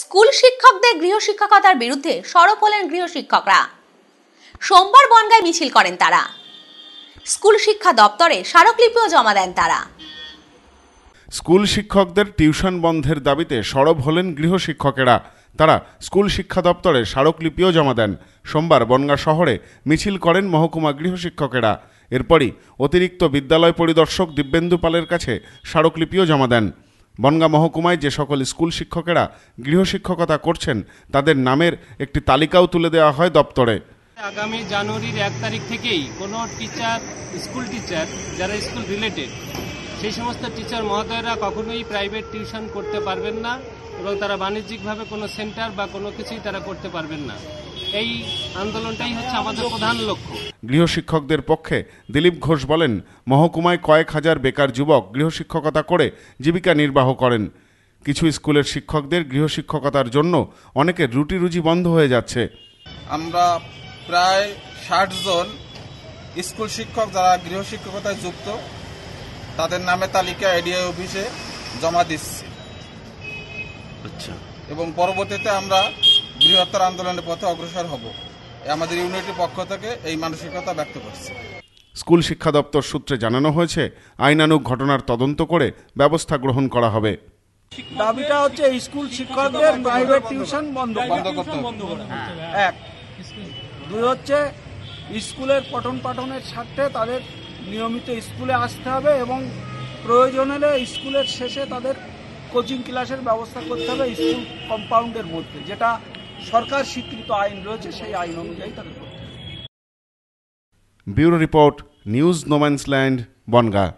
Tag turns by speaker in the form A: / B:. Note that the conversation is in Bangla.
A: স্কুল শিক্ষকদের গৃহশিক্ষকতার বিরুদ্ধে সরব হলেন গৃহশিক্ষকরা সোমবার বনগায় মিছিল করেন তারা স্কুল শিক্ষা দপ্তরে স্মারকলিপিও জমা দেন তারা
B: স্কুল শিক্ষকদের টিউশন বন্ধের দাবিতে সরব হলেন গৃহশিক্ষকেরা তারা স্কুল শিক্ষা দপ্তরে স্মারকলিপিও জমা দেন সোমবার বনগা শহরে মিছিল করেন মহকুমা গৃহশিক্ষকেরা এরপরই অতিরিক্ত বিদ্যালয় পরিদর্শক দিব্যেন্দু পালের কাছে স্মারকলিপিও জমা দেন বনগা মহকুমায় যে সকল স্কুল শিক্ষকেরা গৃহশিক্ষকতা করছেন তাদের নামের একটি তালিকাও তুলে দেওয়া হয় দপ্তরে
C: আগামী জানুয়ারির এক তারিখ থেকেই কোনো টিচার স্কুল টিচার যারা স্কুল রিলেটেড সেই সমস্ত টিচার মহোদয়রা কখনোই প্রাইভেট টিউশন করতে পারবেন না এবং তারা বাণিজ্যিকভাবে কোনো সেন্টার বা কোনো কিছুই তারা করতে পারবেন না এই আন্দোলনটাই হচ্ছে আমাদের প্রধান লক্ষ্য
B: গৃহশিক্ষকদের পক্ষে দিলীপ ঘোষ বলেন মহকুমায় কয়েক হাজার বেকার যুবক গৃহশিক্ষকতা করে জীবিকা নির্বাহ করেন কিছু স্কুলের শিক্ষকদের গৃহশিক্ষকতার জন্য অনেকের রুটি রুজি বন্ধ হয়ে যাচ্ছে
D: আমরা প্রায় ষাট জন স্কুল শিক্ষক যারা গৃহশিক্ষকতায় যুক্ত তাদের নামে তালিকা এডিআই অফিসে জমা দিচ্ছি আচ্ছা। এবং পরবর্তীতে আমরা বৃহত্তর আন্দোলনের পথে অগ্রসর হব আমাদের ইউনিটির পক্ষ থেকে এই মানসিকতা ব্যক্ত করছে
B: স্কুল শিক্ষা দপ্তর সূত্রে জানানো হয়েছে আইনানুক ঘটনার তদন্ত করে ব্যবস্থা গ্রহণ করা হবে
A: দাবিটা হচ্ছে স্কুল শিক্ষকদের প্রাইভেট টিউশন বন্ধ বন্ধ করতে এক দুই হচ্ছে স্কুলের পঠন পাঠনের স্বার্থে তাদের নিয়মিত স্কুলে আসতে হবে এবং প্রয়োজন হলে স্কুলের শেষে তাদের কোচিং ক্লাসের ব্যবস্থা করতে হবে স্কুল কম্পাউন্ডের মধ্যে যেটা সরকার স্বীকৃত আইন রয়েছে সেই আইন অনুযায়ী তাদের করতে হবে
B: bureau report news no man's land Bongaon